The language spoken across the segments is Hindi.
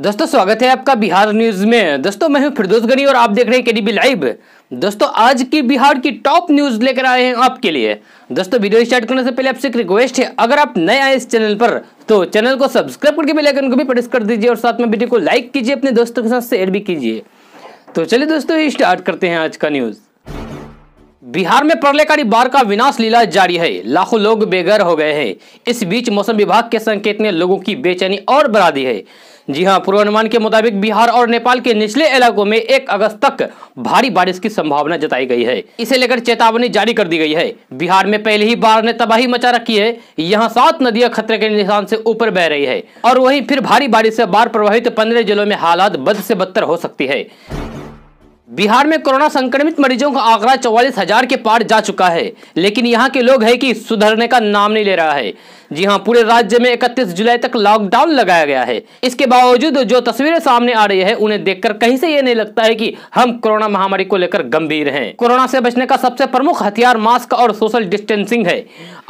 दोस्तों स्वागत है आपका बिहार न्यूज में दोस्तों मैं हूं फिरदोस गनी और आप देख रहे हैं केडीबी लाइव दोस्तों आज की बिहार की टॉप न्यूज लेकर आए हैं आपके लिए दोस्तों वीडियो स्टार्ट करने से पहले आपसे एक रिक्वेस्ट है अगर आप नए आए इस चैनल पर तो चैनल को सब्सक्राइब करके बेल आइकन को भी प्रेस कर दीजिए और साथ में वीडियो को लाइक कीजिए अपने दोस्तों के साथ शेयर भी कीजिए तो चलिए दोस्तों स्टार्ट करते हैं आज का न्यूज़ बिहार में प्रलयकारी बाढ़ का विनाश लीला जारी है लाखों लोग बेघर हो गए हैं इस बीच मौसम विभाग के संकेत ने लोगों की बेचैनी और बढ़ा दी है जी हां पूर्वानुमान के मुताबिक बिहार और नेपाल के निचले इलाकों में 1 अगस्त तक भारी बारिश की संभावना जताई गई है इसे लेकर चेतावनी जारी कर दी गई है बिहार में पहले ही बाढ़ ने तबाही मचा रखी है यहां सात नदियां खतरे के निशान से ऊपर बह रही है और वहीं फिर भारी बारिश से बाढ़ प्रभावित पंद्रह जिलों में हालात बद से बदतर हो सकती है बिहार में कोरोना संक्रमित मरीजों का आंकड़ा चौवालीस हजार के पार जा चुका है लेकिन यहां के लोग है कि सुधरने का नाम नहीं ले रहा है जी हाँ पूरे राज्य में 31 जुलाई तक लॉकडाउन लगाया गया है इसके बावजूद जो तस्वीरें सामने आ रही है उन्हें देखकर कहीं से ये नहीं लगता है कि हम कोरोना महामारी को लेकर गंभीर हैं कोरोना से बचने का सबसे प्रमुख हथियार मास्क और सोशल डिस्टेंसिंग है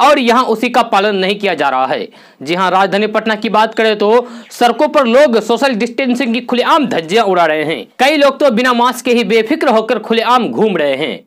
और यहाँ उसी का पालन नहीं किया जा रहा है जी हाँ राजधानी पटना की बात करें तो सड़कों पर लोग सोशल डिस्टेंसिंग की खुलेआम धज्जियां उड़ा रहे हैं कई लोग तो बिना मास्क के ही बेफिक्र होकर खुलेआम घूम रहे हैं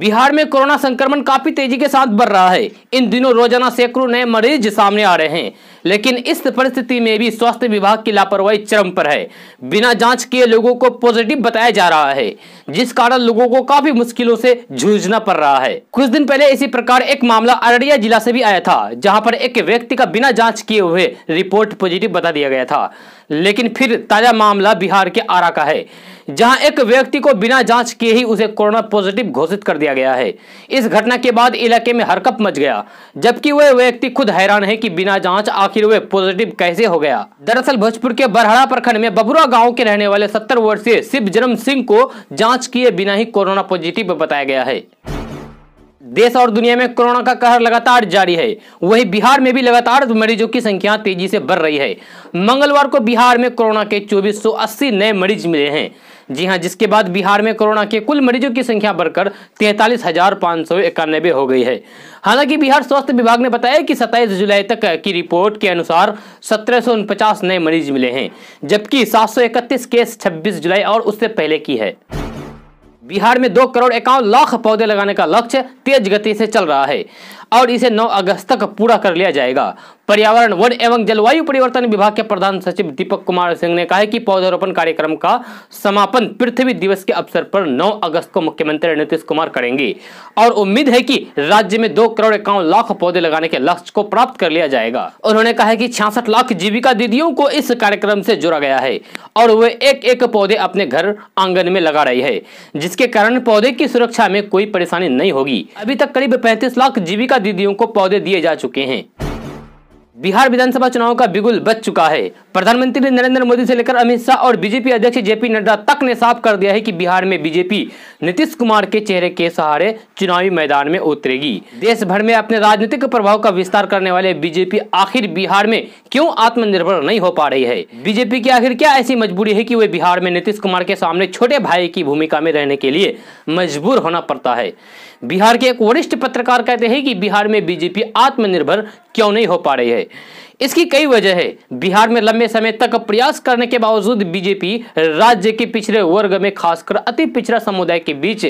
बिहार में कोरोना संक्रमण काफी तेजी के साथ बढ़ रहा है इन दिनों रोजाना सैकड़ों नए मरीज सामने आ रहे हैं लेकिन इस परिस्थिति में भी स्वास्थ्य विभाग की लापरवाही चरम पर है बिना जांच किए लोगों को पॉजिटिव बताया जा रहा है जिस कारण लोगों को काफी मुश्किलों से जूझना पड़ रहा है कुछ दिन पहले इसी प्रकार एक मामला अररिया जिला से भी आया था जहाँ पर एक व्यक्ति का बिना जाँच किए हुए रिपोर्ट पॉजिटिव बता दिया गया था लेकिन फिर ताजा मामला बिहार के आरा का है जहां एक व्यक्ति को बिना जांच किए ही उसे कोरोना पॉजिटिव घोषित कर दिया गया है इस घटना के बाद इलाके में हरकप मच गया जबकि वह व्यक्ति खुद हैरान है कि बिना जांच आखिर वह पॉजिटिव कैसे हो गया दरअसल भोजपुर के बरहड़ा प्रखंड में बबुरा गाँव के रहने वाले सत्तर वर्षीय शिव जन्म सिंह को जाँच किए बिना ही कोरोना पॉजिटिव बताया गया है देश और दुनिया में कोरोना का कहर लगातार जारी है वहीं बिहार में भी लगातार मरीजों की संख्या तेजी से बढ़ रही है मंगलवार को बिहार में कोरोना के 2480 नए मरीज मिले हैं जी हाँ जिसके बाद बिहार में कोरोना के कुल मरीजों की संख्या बढ़कर तैंतालीस हजार पाँच सौ इक्यानबे हो गई है हालांकि बिहार स्वास्थ्य विभाग ने बताया कि 27 जुलाई तक की रिपोर्ट के अनुसार सत्रह नए मरीज मिले हैं जबकि सात केस 26 जुलाई और उससे पहले की है बिहार में दो करोड़ इक्यावन लाख पौधे लगाने का लक्ष्य तेज गति से चल रहा है और इसे 9 अगस्त तक पूरा कर लिया जाएगा पर्यावरण वन एवं जलवायु परिवर्तन विभाग के प्रधान सचिव दीपक कुमार सिंह ने कहा है कि पौधारोपण कार्यक्रम का समापन पृथ्वी दिवस के अवसर पर 9 अगस्त को मुख्यमंत्री नीतीश कुमार करेंगे और उम्मीद है कि राज्य में दो करोड़ इक्यावन लाख पौधे लगाने के लक्ष्य को प्राप्त कर लिया जाएगा उन्होंने कहा की छियासठ लाख जीविका दीदियों को इस कार्यक्रम से जोड़ा गया है और वे एक एक पौधे अपने घर आंगन में लगा रही है जिसके कारण पौधे की सुरक्षा में कोई परेशानी नहीं होगी अभी तक करीब पैंतीस लाख जीविका दीदियों को पौधे दिए जा चुके हैं बिहार विधानसभा चुनाव का बिगुल बच चुका है प्रधानमंत्री नरेंद्र मोदी से लेकर अमित शाह और बीजेपी अध्यक्ष जेपी नड्डा तक ने साफ कर दिया है कि बिहार में बीजेपी नीतीश कुमार के चेहरे के सहारे चुनावी मैदान में उतरेगी देश भर में अपने राजनीतिक प्रभाव का विस्तार करने वाले बीजेपी आखिर बिहार में क्यों आत्मनिर्भर नहीं हो पा रही है बीजेपी की आखिर क्या ऐसी मजबूरी है की वे बिहार में नीतीश कुमार के सामने छोटे भाई की भूमिका में रहने के लिए मजबूर होना पड़ता है बिहार के एक वरिष्ठ पत्रकार कहते हैं कि बिहार में बीजेपी आत्मनिर्भर क्यों नहीं हो पा रही है है इसकी कई वजह है बिहार में लंबे समय तक प्रयास करने के बावजूद बीजेपी राज्य के पिछड़े वर्ग में खासकर अति पिछड़ा समुदाय के बीच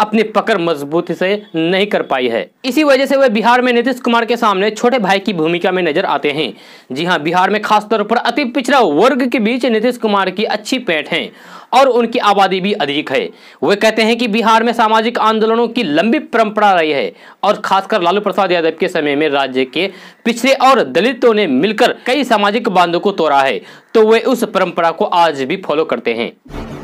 अपनी पकड़ मजबूती से नहीं कर पाई है इसी वजह से वह बिहार में नीतीश कुमार के सामने छोटे भाई की भूमिका में नजर आते हैं जी हाँ बिहार में खासतौर पर अति पिछड़ा वर्ग के बीच नीतीश कुमार की अच्छी पैठ है और उनकी आबादी भी अधिक है वे कहते हैं कि बिहार में सामाजिक आंदोलनों की लंबी परंपरा रही है और खासकर लालू प्रसाद यादव के समय में राज्य के पिछड़े और दलितों ने मिलकर कई सामाजिक बांधों को तोड़ा है तो वे उस परंपरा को आज भी फॉलो करते हैं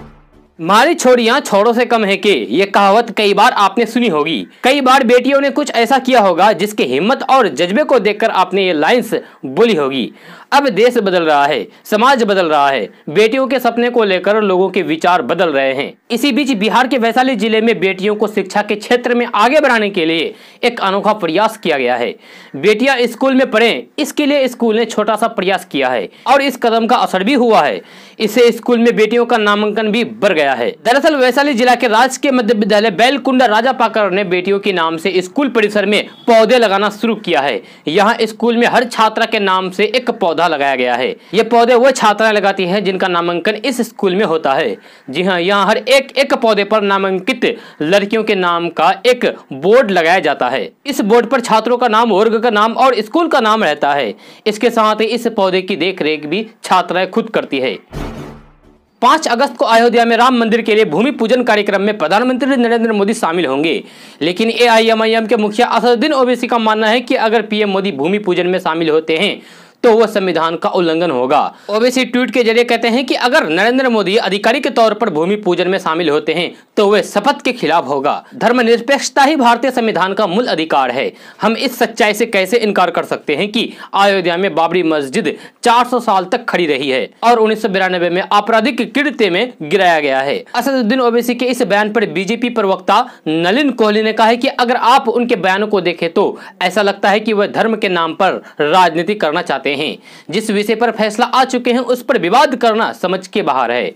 मारी छोड़ियाँ छोड़ों से कम है के ये कहावत कई बार आपने सुनी होगी कई बार बेटियों ने कुछ ऐसा किया होगा जिसके हिम्मत और जज्बे को देखकर आपने ये लाइंस बोली होगी अब देश बदल रहा है समाज बदल रहा है बेटियों के सपने को लेकर लोगों के विचार बदल रहे हैं इसी बीच बिहार के वैशाली जिले में बेटियों को शिक्षा के क्षेत्र में आगे बढ़ाने के लिए एक अनोखा प्रयास किया गया है बेटियां स्कूल में पढ़ें इसके लिए स्कूल ने छोटा सा प्रयास किया है और इस कदम का असर भी हुआ है इससे स्कूल में बेटियों का नामांकन भी बढ़ गया गया है दरअसल वैशाली जिला के राजकीय मध्य विद्यालय बैलकुंडा राजा पाकर ने बेटियों के नाम से स्कूल परिसर में पौधे लगाना शुरू किया है यहाँ स्कूल में हर छात्रा के नाम से एक पौधा लगाया गया है ये पौधे वो छात्राएं लगाती है जिनका नामांकन इस स्कूल में होता है जी हाँ यहाँ हर एक एक पौधे पर नामांकित लड़कियों के नाम का एक बोर्ड लगाया जाता है इस बोर्ड पर छात्रों का नाम वर्ग का नाम और स्कूल का नाम रहता है इसके साथ ही इस पौधे की देखरेख भी छात्राएं खुद करती है पांच अगस्त को अयोध्या में राम मंदिर के लिए भूमि पूजन कार्यक्रम में प्रधानमंत्री नरेंद्र मोदी शामिल होंगे लेकिन एआईएमआईएम के मुखिया असदुद्दीन ओवैसी का मानना है कि अगर पीएम मोदी भूमि पूजन में शामिल होते हैं तो वह संविधान का उल्लंघन होगा ओबीसी ट्वीट के जरिए कहते हैं कि अगर नरेंद्र मोदी अधिकारी के तौर पर भूमि पूजन में शामिल होते हैं तो वे शपथ के खिलाफ होगा धर्म निरपेक्षता ही भारतीय संविधान का मूल अधिकार है हम इस सच्चाई से कैसे इनकार कर सकते हैं कि अयोध्या में बाबरी मस्जिद 400 साल तक खड़ी रही है और उन्नीस में आपराधिक कृत्य में गिराया गया है असदुद्दीन ओबीसी के इस बयान पर बीजेपी प्रवक्ता नलिन कोहली ने कहा है कि अगर आप उनके बयानों को देखें तो ऐसा लगता है कि वह धर्म के नाम पर राजनीति करना चाहते सकते हैं जिस विषय पर फैसला आ चुके हैं उस पर विवाद करना समझ के बाहर है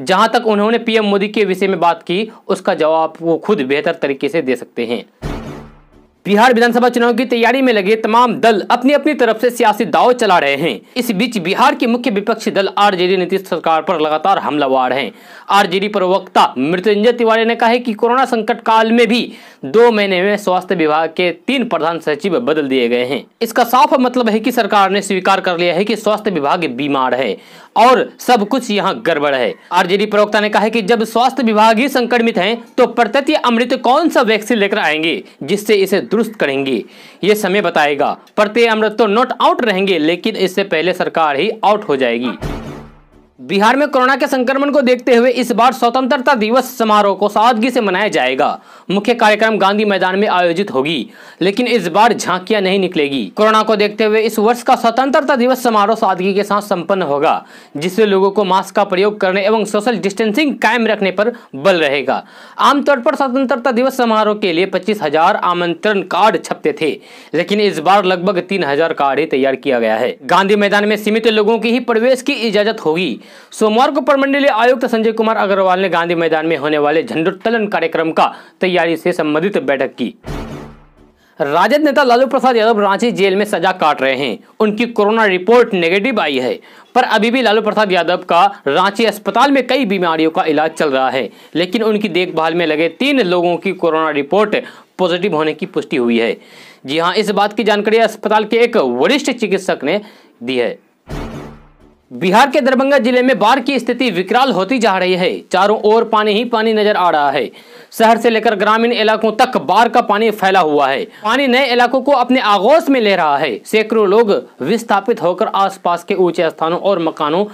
जहां तक उन्होंने पीएम मोदी के विषय में बात की उसका जवाब वो खुद बेहतर तरीके से दे सकते हैं बिहार विधानसभा चुनाव की तैयारी में लगे तमाम दल अपनी अपनी तरफ से सियासी दाव चला रहे हैं इस बीच बिहार के मुख्य विपक्षी दल आरजेडी नीतीश सरकार पर लगातार हमलावार हैं आरजेडी प्रवक्ता मृत्युंजय तिवारी ने कहा है कि कोरोना संकट काल में भी दो महीने में स्वास्थ्य विभाग के तीन प्रधान सचिव बदल दिए गए हैं इसका साफ मतलब है की सरकार ने स्वीकार कर लिया है की स्वास्थ्य विभाग बीमार है और सब कुछ यहाँ गड़बड़ है आर प्रवक्ता ने कहा है की जब स्वास्थ्य विभाग ही संक्रमित है तो प्रत्यय अमृत कौन सा वैक्सीन लेकर आएंगे जिससे इसे दुरुस्त करेंगे ये समय बताएगा प्रत्यय अमृत तो नॉट आउट रहेंगे लेकिन इससे पहले सरकार ही आउट हो जाएगी बिहार में कोरोना के संक्रमण को देखते हुए इस बार स्वतंत्रता दिवस समारोह को सादगी से मनाया जाएगा मुख्य कार्यक्रम गांधी मैदान में आयोजित होगी लेकिन इस बार झांकियां नहीं निकलेगी कोरोना को देखते हुए इस वर्ष का स्वतंत्रता दिवस समारोह सादगी के साथ संपन्न होगा जिससे लोगों को मास्क का प्रयोग करने एवं सोशल डिस्टेंसिंग कायम रखने पर बल रहेगा आमतौर पर स्वतंत्रता दिवस समारोह के लिए पच्चीस आमंत्रण कार्ड छपते थे लेकिन इस बार लगभग तीन कार्ड ही तैयार किया गया है गांधी मैदान में सीमित लोगों की ही प्रवेश की इजाजत होगी सोमवार को प्रमंडलीय आयुक्त संजय कुमार अग्रवाल ने गांधी मैदान में होने वाले झंडोत्तोलन कार्यक्रम का तैयारी से संबंधित बैठक की राजद नेता लालू प्रसाद यादव रांची जेल में सजा काट रहे हैं उनकी कोरोना रिपोर्ट नेगेटिव आई है पर अभी भी लालू प्रसाद यादव का रांची अस्पताल में कई बीमारियों का इलाज चल रहा है लेकिन उनकी देखभाल में लगे तीन लोगों की कोरोना रिपोर्ट पॉजिटिव होने की पुष्टि हुई है जी हाँ इस बात की जानकारी अस्पताल के एक वरिष्ठ चिकित्सक ने दी है बिहार के दरभंगा जिले में बाढ़ की स्थिति विकराल होती जा रही है चारों ओर पानी ही पानी नजर आ रहा है शहर से लेकर ग्रामीण इलाकों तक बाढ़ का पानी फैला हुआ है पानी नए इलाकों को अपने आगोश में ले रहा है सैकड़ों लोग विस्थापित होकर आसपास के ऊंचे स्थानों और मकानों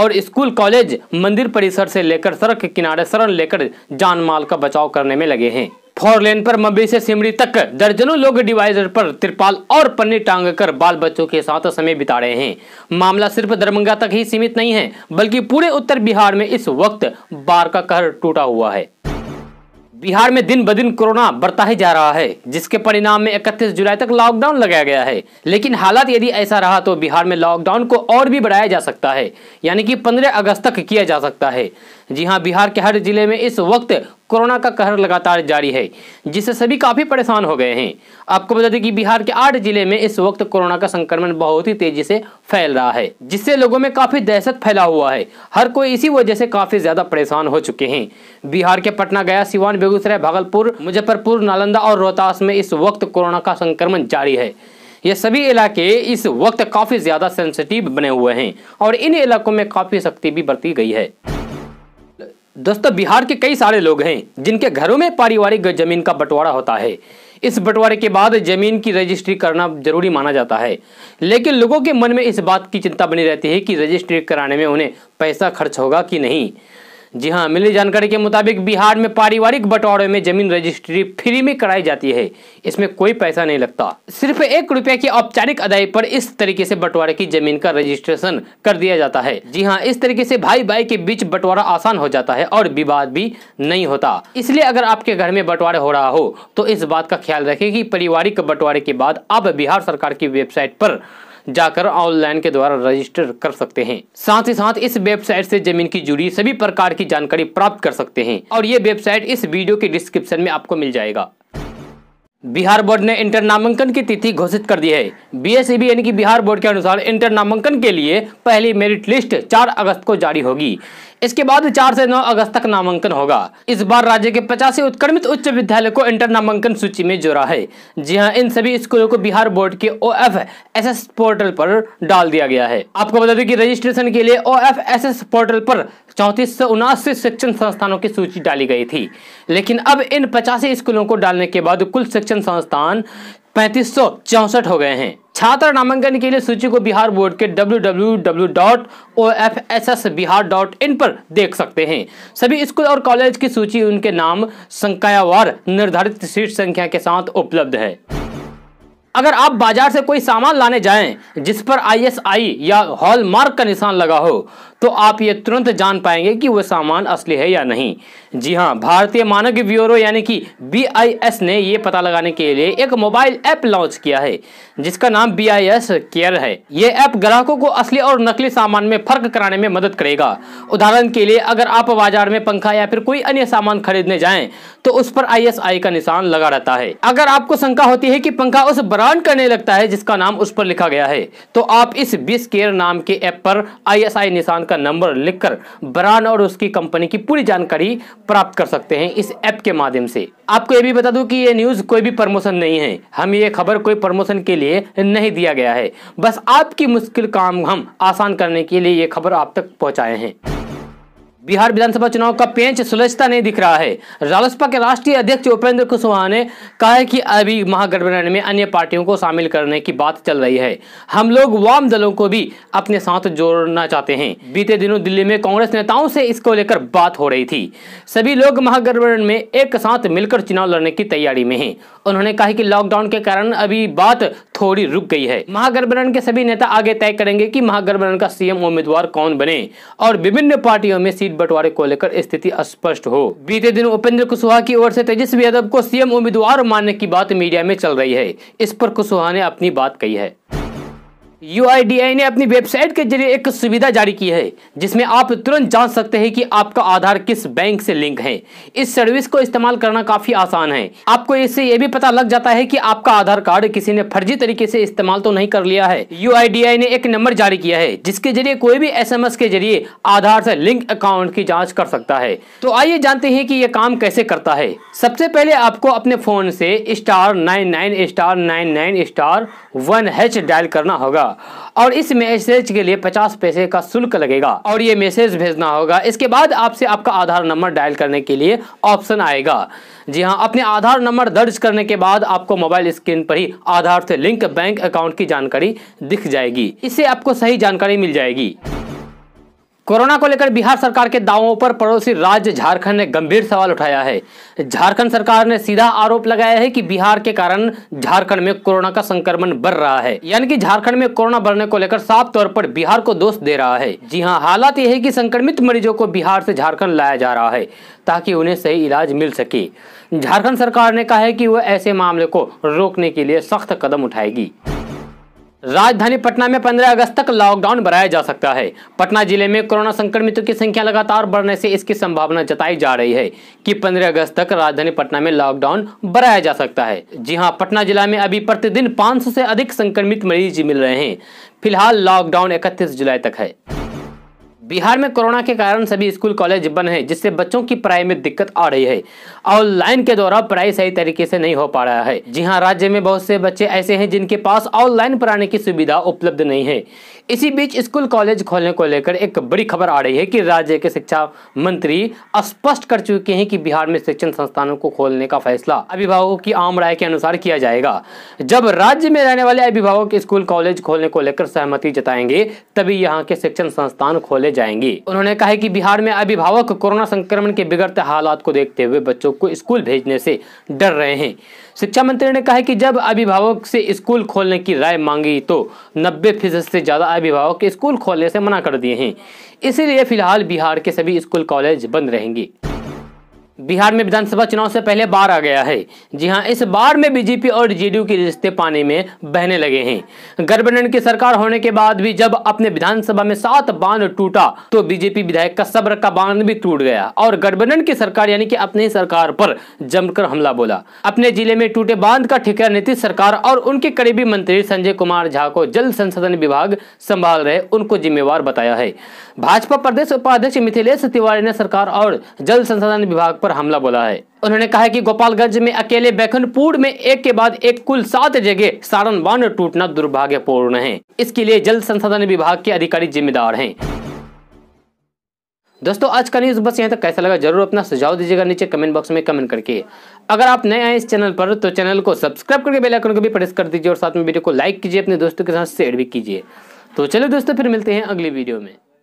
और स्कूल कॉलेज मंदिर परिसर से लेकर सड़क किनारे शरण लेकर जान माल का बचाव करने में लगे हैं फोर लेन पर मम्बी से सिमरी तक दर्जनों लोग डिवाइडर पर तिरपाल और पन्नी टांग कर बाल बच्चों के साथ समय बिता रहे हैं मामला सिर्फ दरभंगा तक ही सीमित नहीं है बल्कि पूरे उत्तर बिहार में इस वक्त बार का कहर टूटा हुआ है बिहार में दिन ब दिन कोरोना बढ़ता ही जा रहा है जिसके परिणाम में 31 जुलाई तक लॉकडाउन लगाया गया है लेकिन हालात यदि ऐसा रहा तो बिहार में लॉकडाउन को और भी बढ़ाया जा सकता है यानी कि 15 अगस्त तक किया जा सकता है जी हाँ बिहार के हर जिले में इस वक्त कोरोना का कहर लगातार जारी है जिससे सभी काफ़ी परेशान हो गए हैं आपको बता दें कि बिहार के आठ जिले में इस वक्त कोरोना का संक्रमण बहुत ही तेजी से फैल रहा है जिससे लोगों में काफ़ी दहशत फैला हुआ है हर कोई इसी वजह से काफ़ी ज़्यादा परेशान हो चुके हैं बिहार के पटना गया सिवान बेगूसराय भागलपुर मुजफ्फरपुर नालंदा और रोहतास में इस वक्त कोरोना का संक्रमण जारी है ये सभी इलाके इस वक्त काफ़ी ज़्यादा सेंसिटिव बने हुए हैं और इन इलाकों में काफ़ी सख्ती भी बरती गई है दोस्तों बिहार के कई सारे लोग हैं जिनके घरों में पारिवारिक जमीन का बंटवारा होता है इस बंटवारे के बाद जमीन की रजिस्ट्री करना जरूरी माना जाता है लेकिन लोगों के मन में इस बात की चिंता बनी रहती है कि रजिस्ट्री कराने में उन्हें पैसा खर्च होगा कि नहीं जी हाँ मिली जानकारी के मुताबिक बिहार में पारिवारिक बंटवारे में जमीन रजिस्ट्री फ्री में कराई जाती है इसमें कोई पैसा नहीं लगता सिर्फ एक रुपया की औपचारिक अदाई पर इस तरीके से बंटवारे की जमीन का रजिस्ट्रेशन कर दिया जाता है जी हाँ इस तरीके से भाई भाई के बीच बंटवारा आसान हो जाता है और विवाद भी नहीं होता इसलिए अगर आपके घर में बंटवारे हो रहा हो तो इस बात का ख्याल रखे की पारिवारिक बंटवारे के बाद अब बिहार सरकार की वेबसाइट पर जाकर ऑनलाइन के द्वारा रजिस्टर कर सकते हैं साथ ही साथ इस वेबसाइट से जमीन की जुड़ी सभी प्रकार की जानकारी प्राप्त कर सकते हैं और ये वेबसाइट इस वीडियो के डिस्क्रिप्शन में आपको मिल जाएगा बिहार बोर्ड ने इंटर नामांकन की तिथि घोषित कर दी है बीएसईबी यानी कि बिहार बोर्ड के अनुसार इंटर नामांकन के लिए पहली मेरिट लिस्ट 4 अगस्त को जारी होगी इसके बाद चार से नौ अगस्त तक नामांकन होगा इस बार राज्य के पचासी उत्क्रमित उच्च विद्यालय को इंटर नामांकन सूची में जोड़ा है जी हाँ इन सभी स्कूलों को बिहार बोर्ड के O F S S portal पर डाल दिया गया है आपको बता दें कि रजिस्ट्रेशन के लिए O F S S portal पर चौंतीस सौ उनासी शिक्षण संस्थानों की सूची डाली गई थी लेकिन अब इन पचासी स्कूलों को डालने के बाद कुल शिक्षण संस्थान पैंतीस हो गए हैं छात्र नामांकन के लिए सूची को बिहार बोर्ड के डब्ल्यू पर देख सकते हैं सभी स्कूल और कॉलेज की सूची उनके नाम संकायावार निर्धारित सीट संख्या के साथ उपलब्ध है अगर आप बाजार से कोई सामान लाने जाएं जिस पर आईएसआई या हॉलमार्क का निशान लगा हो तो आप ये तुरंत जान पाएंगे कि वह सामान असली है या नहीं जी हाँ भारतीय मानक ब्यूरो यानी कि बी ने ये पता लगाने के लिए एक मोबाइल ऐप लॉन्च किया है जिसका नाम बी आई केयर है ये ऐप ग्राहकों को असली और नकली सामान में फर्क कराने में मदद करेगा उदाहरण के लिए अगर आप बाजार में पंखा या फिर कोई अन्य सामान खरीदने जाए तो उस पर आई का निशान लगा रहता है अगर आपको शंका होती है कि पंखा उस ब्रांड करने लगता है जिसका नाम उस पर लिखा गया है तो आप इस बिस केयर नाम के ऐप पर आई निशान का का नंबर लिखकर ब्रांड और उसकी कंपनी की पूरी जानकारी प्राप्त कर सकते हैं इस ऐप के माध्यम से आपको ये भी बता दूं कि ये न्यूज कोई भी प्रमोशन नहीं है हम ये खबर कोई प्रमोशन के लिए नहीं दिया गया है बस आपकी मुश्किल काम हम आसान करने के लिए ये खबर आप तक पहुँचाए हैं बिहार विधानसभा चुनाव का पेंच सुलझता नहीं दिख रहा है रालोसपा के राष्ट्रीय अध्यक्ष उपेंद्र कुशवाहा ने कहा है कि अभी महागठबंधन में अन्य पार्टियों को शामिल करने की बात चल रही है हम लोग वाम दलों को भी अपने साथ जोड़ना चाहते हैं बीते दिनों दिल्ली में कांग्रेस नेताओं से इसको लेकर बात हो रही थी सभी लोग महागठबंधन में एक साथ मिलकर चुनाव लड़ने की तैयारी में है उन्होंने कहा कि लॉकडाउन के कारण अभी बात थोड़ी रुक गई है महागठबंधन के सभी नेता आगे तय करेंगे कि महागठबंधन का सीएम उम्मीदवार कौन बने और विभिन्न पार्टियों में सीट बंटवारे को लेकर स्थिति स्पष्ट हो बीते दिन उपेंद्र कुशवाहा की ओर से तेजस्वी यादव को सीएम उम्मीदवार मानने की बात मीडिया में चल रही है इस पर कुशवाहा ने अपनी बात कही है यू ने अपनी वेबसाइट के जरिए एक सुविधा जारी की है जिसमें आप तुरंत जांच सकते हैं कि आपका आधार किस बैंक से लिंक है इस सर्विस को इस्तेमाल करना काफी आसान है आपको इससे ये भी पता लग जाता है कि आपका आधार कार्ड किसी ने फर्जी तरीके से इस्तेमाल तो नहीं कर लिया है यू ने एक नंबर जारी किया है जिसके जरिए कोई भी एस के जरिए आधार से लिंक अकाउंट की जाँच कर सकता है तो आइए जानते हैं की ये काम कैसे करता है सबसे पहले आपको अपने फोन से star nine nine star nine nine star one hash dial करना होगा होगा और इस मैसेज के लिए पचास पैसे का शुल्क लगेगा और ये मैसेज भेजना होगा इसके बाद आपसे आपका आधार नंबर डायल करने के लिए ऑप्शन आएगा जी हाँ अपने आधार नंबर दर्ज करने के बाद आपको मोबाइल स्क्रीन पर ही आधार से लिंक बैंक अकाउंट की जानकारी दिख जाएगी इससे आपको सही जानकारी मिल जाएगी कोरोना को लेकर बिहार सरकार के दावों पर पड़ोसी राज्य झारखंड ने गंभीर सवाल उठाया है झारखंड सरकार ने सीधा आरोप लगाया है कि बिहार के कारण झारखंड में कोरोना का संक्रमण बढ़ रहा है यानी कि झारखंड में कोरोना बढ़ने को लेकर साफ तौर पर बिहार को दोष दे रहा है जी हां हालात यह है कि संक्रमित मरीजों को बिहार से झारखंड लाया जा रहा है ताकि उन्हें सही इलाज मिल सके झारखंड सरकार ने कहा है की वह ऐसे मामले को रोकने के लिए सख्त कदम उठाएगी राजधानी पटना में 15 अगस्त तक लॉकडाउन बढ़ाया जा सकता है पटना जिले में कोरोना संक्रमितों की संख्या लगातार बढ़ने से इसकी संभावना जताई जा रही है कि 15 अगस्त तक राजधानी पटना में लॉकडाउन बढ़ाया जा सकता है जी हां पटना जिला में अभी प्रतिदिन 500 से अधिक संक्रमित मरीज मिल रहे हैं फिलहाल लॉकडाउन इकतीस जुलाई तक है बिहार में कोरोना के कारण सभी स्कूल कॉलेज बंद हैं जिससे बच्चों की पढ़ाई में दिक्कत आ रही है ऑनलाइन के दौरान पढ़ाई सही तरीके से नहीं हो पा रहा है जी हाँ राज्य में बहुत से बच्चे ऐसे हैं जिनके पास ऑनलाइन पढ़ाने की सुविधा उपलब्ध नहीं है इसी बीच स्कूल कॉलेज खोलने को लेकर एक बड़ी खबर आ रही है कि राज्य के शिक्षा मंत्री स्पष्ट कर चुके हैं कि बिहार में शिक्षण संस्थानों को खोलने का फैसला अभिभावकों की आम राय के अनुसार किया जाएगा जब राज्य में रहने वाले अभिभावक स्कूल कॉलेज खोलने को लेकर सहमति जताएंगे तभी यहाँ के शिक्षण संस्थान खोले जाएंगी उन्होंने कहा कि बिहार में अभिभावक कोरोना संक्रमण के बिगड़ते हालात को देखते हुए बच्चों को स्कूल भेजने से डर रहे हैं शिक्षा मंत्री ने कहा कि जब अभिभावक से स्कूल खोलने की राय मांगी तो नब्बे फीसद से ज़्यादा अभिभावक स्कूल खोलने से मना कर दिए हैं इसीलिए फिलहाल बिहार के सभी स्कूल कॉलेज बंद रहेंगे बिहार में विधानसभा चुनाव से पहले बाढ़ आ गया है जी हाँ इस बाढ़ में बीजेपी और जेडीयू के रिश्ते पानी में बहने लगे हैं गठबंधन की सरकार होने के बाद भी जब अपने विधानसभा में सात बांध टूटा तो बीजेपी विधायक का सब्र का बांध भी टूट गया और गठबंधन की सरकार यानी कि अपनी सरकार पर जमकर हमला बोला अपने जिले में टूटे बांध का ठेका नीतीश सरकार और उनके करीबी मंत्री संजय कुमार झा को जल संसाधन विभाग संभाल रहे उनको जिम्मेवार बताया है भाजपा प्रदेश उपाध्यक्ष मिथिलेश तिवारी ने सरकार और जल संसाधन विभाग पर हमला बोला है उन्होंने कहा कि गोपालगंज में अकेले बैखनपुर में एक के बाद एक कुल सात जगह सारण बांध टूटना दुर्भाग्यपूर्ण है इसके लिए जल संसाधन विभाग के अधिकारी जिम्मेदार है दोस्तों आज का न्यूज बस यहाँ तक कैसा लगा जरूर अपना सुझाव दीजिएगा नीचे कमेंट बॉक्स में कमेंट करके अगर आप नए आए इस चैनल पर तो चैनल को सब्सक्राइब करके बेल आइकन को भी प्रेस कर दीजिए और साथ में वीडियो को लाइक कीजिए अपने दोस्तों के साथ शेयर भी कीजिए तो चलो दोस्तों फिर मिलते हैं अगली वीडियो में